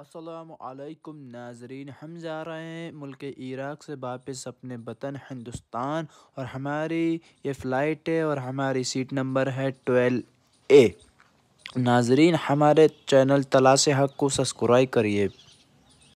असलकम नाजरीन हम जा रहे हैं मुल्क इराक़ से वापस अपने वतन हिंदुस्तान और हमारी ये फ़्लाइट है और हमारी सीट नंबर है ट्वेल्व ए नाजरीन हमारे चैनल तलाश हक को सब्सक्राइब करिए